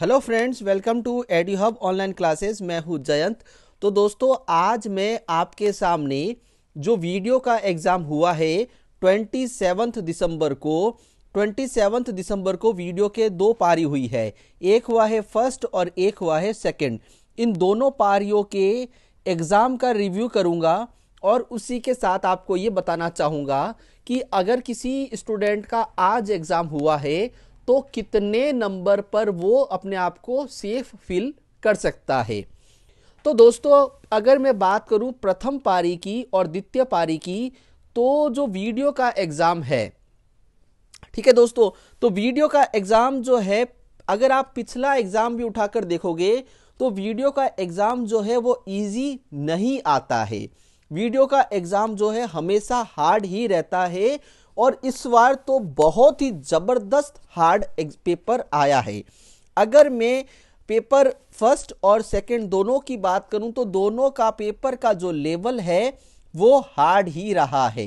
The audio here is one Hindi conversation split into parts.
hello friends welcome to ED hub online classes मैं हूं जयंत तो दोस्तों आज मैं आपके सामने जो वीडियो का एग्ज़ाम हुआ है ट्वेंटी सेवन्थ दिसंबर को ट्वेंटी सेवन्थ दिसंबर को वीडियो के दो पारी हुई है एक हुआ है फर्स्ट और एक हुआ है सेकंड इन दोनों पारियों के एग्ज़ाम का रिव्यू करूँगा और उसी के साथ आपको ये बताना चाहूँगा कि अगर किसी स्टूडेंट का आज एग्ज़ाम हुआ है तो कितने नंबर पर वो अपने आप को सेफ फील कर सकता है तो दोस्तों अगर मैं बात करूं प्रथम पारी की और द्वितीय पारी की तो जो वीडियो का एग्ज़ाम है ठीक है दोस्तों तो वीडियो का एग्ज़ाम जो है अगर आप पिछला एग्ज़ाम भी उठाकर देखोगे तो वीडियो का एग्ज़ाम जो है वो इजी नहीं आता है वीडियो का एग्ज़ाम जो है हमेशा हार्ड ही रहता है और इस बार तो बहुत ही ज़बरदस्त हार्ड पेपर आया है अगर मैं पेपर फर्स्ट और सेकंड दोनों की बात करूं तो दोनों का पेपर का जो लेवल है वो हार्ड ही रहा है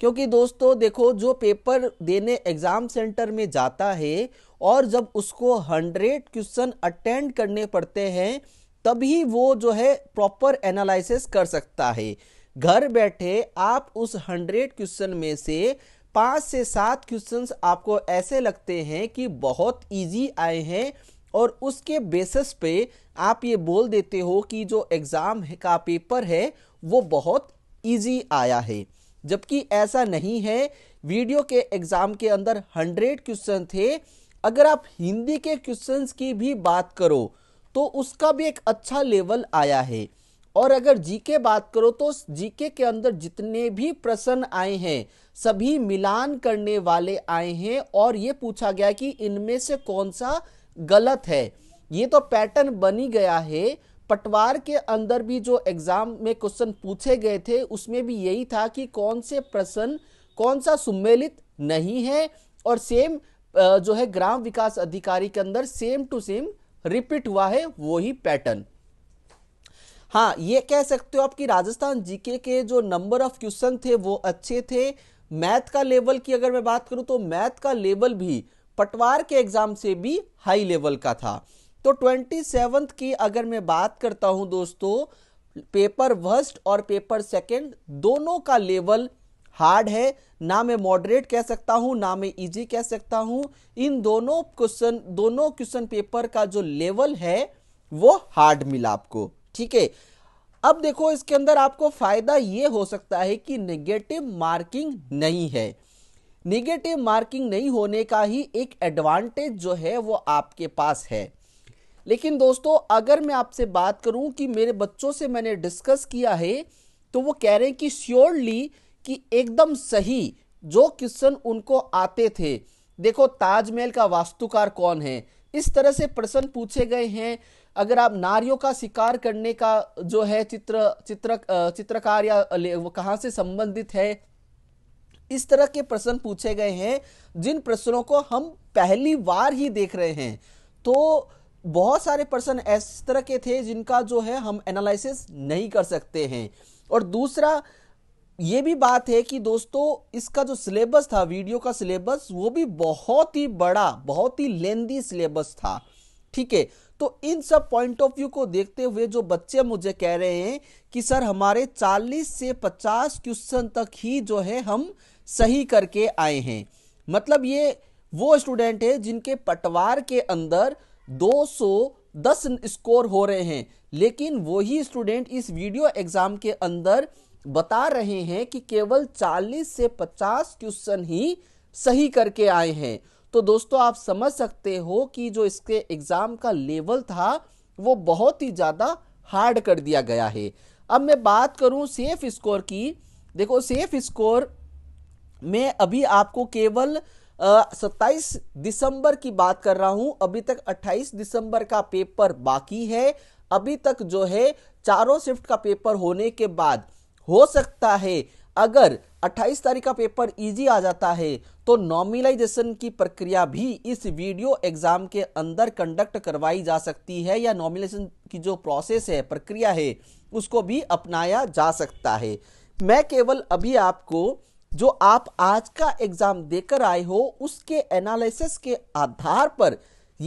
क्योंकि दोस्तों देखो जो पेपर देने एग्ज़ाम सेंटर में जाता है और जब उसको हंड्रेड क्वेश्चन अटेंड करने पड़ते हैं तभी वो जो है प्रॉपर एनालिसिस कर सकता है घर बैठे आप उस हंड्रेड क्वेश्चन में से पाँच से सात क्वेश्चंस आपको ऐसे लगते हैं कि बहुत इजी आए हैं और उसके बेसिस पे आप ये बोल देते हो कि जो एग्ज़ाम का पेपर है वो बहुत इजी आया है जबकि ऐसा नहीं है वीडियो के एग्ज़ाम के अंदर हंड्रेड क्वेश्चन थे अगर आप हिंदी के क्वेश्चंस की भी बात करो तो उसका भी एक अच्छा लेवल आया है और अगर जीके बात करो तो जीके के अंदर जितने भी प्रश्न आए हैं सभी मिलान करने वाले आए हैं और ये पूछा गया कि इनमें से कौन सा गलत है ये तो पैटर्न बनी गया है पटवार के अंदर भी जो एग्जाम में क्वेश्चन पूछे गए थे उसमें भी यही था कि कौन से प्रश्न कौन सा सुमेलित नहीं है और सेम जो है ग्राम विकास अधिकारी के अंदर सेम टू सेम रिपीट हुआ है वही पैटर्न हाँ ये कह सकते हो आपकी राजस्थान जीके के जो नंबर ऑफ क्वेश्चन थे वो अच्छे थे मैथ का लेवल की अगर मैं बात करूं तो मैथ का लेवल भी पटवार के एग्जाम से भी हाई लेवल का था तो ट्वेंटी सेवन्थ की अगर मैं बात करता हूं दोस्तों पेपर फर्स्ट और पेपर सेकंड दोनों का लेवल हार्ड है ना मैं मॉडरेट कह सकता हूं ना मैं इजी कह सकता हूं इन दोनों क्वेश्चन दोनों क्वेश्चन पेपर का जो लेवल है वो हार्ड मिला आपको ठीक है अब देखो इसके अंदर आपको फायदा ये हो सकता है कि नेगेटिव मार्किंग नहीं है नेगेटिव मार्किंग नहीं होने का ही एक एडवांटेज जो है वो आपके पास है लेकिन दोस्तों अगर मैं आपसे बात करूं कि मेरे बच्चों से मैंने डिस्कस किया है तो वो कह रहे हैं कि श्योरली कि एकदम सही जो क्वेश्चन उनको आते थे देखो ताजमहल का वास्तुकार कौन है इस तरह से प्रश्न पूछे गए हैं अगर आप नारियों का शिकार करने का जो है चित्र चित्र चित्रकार या वो कहाँ से संबंधित है इस तरह के प्रश्न पूछे गए हैं जिन प्रश्नों को हम पहली बार ही देख रहे हैं तो बहुत सारे प्रश्न इस तरह के थे जिनका जो है हम एनालिसिस नहीं कर सकते हैं और दूसरा ये भी बात है कि दोस्तों इसका जो सिलेबस था वीडियो का सिलेबस वो भी बहुत ही बड़ा बहुत ही लेंदी सिलेबस था ठीक है तो इन सब पॉइंट ऑफ व्यू को देखते हुए जो बच्चे मुझे कह रहे हैं कि सर हमारे 40 से 50 क्वेश्चन तक ही जो है हम सही करके आए हैं मतलब ये वो स्टूडेंट है जिनके पटवार के अंदर 210 स्कोर हो रहे हैं लेकिन वही स्टूडेंट इस वीडियो एग्जाम के अंदर बता रहे हैं कि केवल 40 से 50 क्वेश्चन ही सही करके आए हैं तो दोस्तों आप समझ सकते हो कि जो इसके एग्ज़ाम का लेवल था वो बहुत ही ज़्यादा हार्ड कर दिया गया है अब मैं बात करूं सेफ स्कोर की देखो सेफ स्कोर में अभी आपको केवल सत्ताईस दिसंबर की बात कर रहा हूं अभी तक 28 दिसंबर का पेपर बाकी है अभी तक जो है चारों शिफ्ट का पेपर होने के बाद हो सकता है अगर 28 तारीख का पेपर इजी आ जाता है तो नॉमिलाइजेशन की प्रक्रिया भी इस वीडियो एग्जाम के अंदर कंडक्ट करवाई जा सकती है या नॉमिनेशन की जो प्रोसेस है प्रक्रिया है उसको भी अपनाया जा सकता है मैं केवल अभी आपको जो आप आज का एग्जाम देकर आए हो उसके एनालिसिस के आधार पर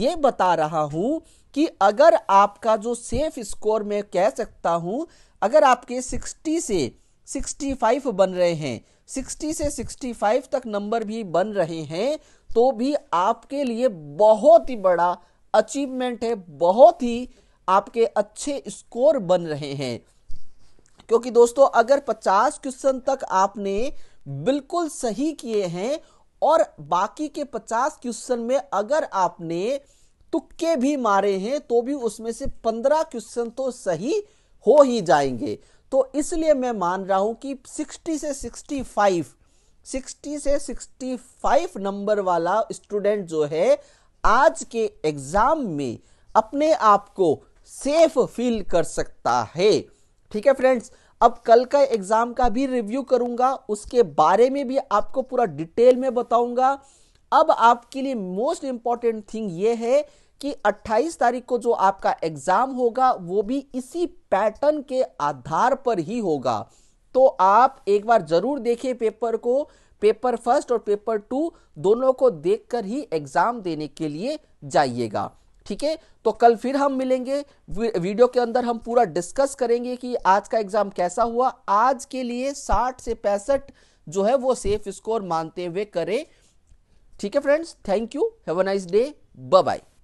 यह बता रहा हूं कि अगर आपका जो सेफ स्कोर मैं कह सकता हूं अगर आपके 60 से 65 बन रहे हैं 60 से 65 तक नंबर भी बन रहे हैं तो भी आपके लिए बहुत ही बड़ा अचीवमेंट है बहुत ही आपके अच्छे स्कोर बन रहे हैं क्योंकि दोस्तों अगर 50 क्वेश्चन तक आपने बिल्कुल सही किए हैं और बाकी के 50 क्वेश्चन में अगर आपने तुक्के भी मारे हैं तो भी उसमें से 15 क्वेश्चन तो सही हो ही जाएंगे तो इसलिए मैं मान रहा हूं कि 60 से 65 60 से 65 नंबर वाला स्टूडेंट जो है आज के एग्जाम में अपने आप को सेफ फील कर सकता है ठीक है फ्रेंड्स अब कल का एग्जाम का भी रिव्यू करूंगा उसके बारे में भी आपको पूरा डिटेल में बताऊंगा अब आपके लिए मोस्ट इंपॉर्टेंट थिंग ये है कि 28 तारीख को जो आपका एग्जाम होगा वो भी इसी पैटर्न के आधार पर ही होगा तो आप एक बार जरूर देखिए पेपर को पेपर फर्स्ट और पेपर टू दोनों को देखकर ही एग्जाम देने के लिए जाइएगा ठीक है तो कल फिर हम मिलेंगे वीडियो के अंदर हम पूरा डिस्कस करेंगे कि आज का एग्जाम कैसा हुआ आज के लिए 60 से पैंसठ जो है वो सेफ स्कोर मानते हुए करें ठीक है friends thank you have a nice day bye bye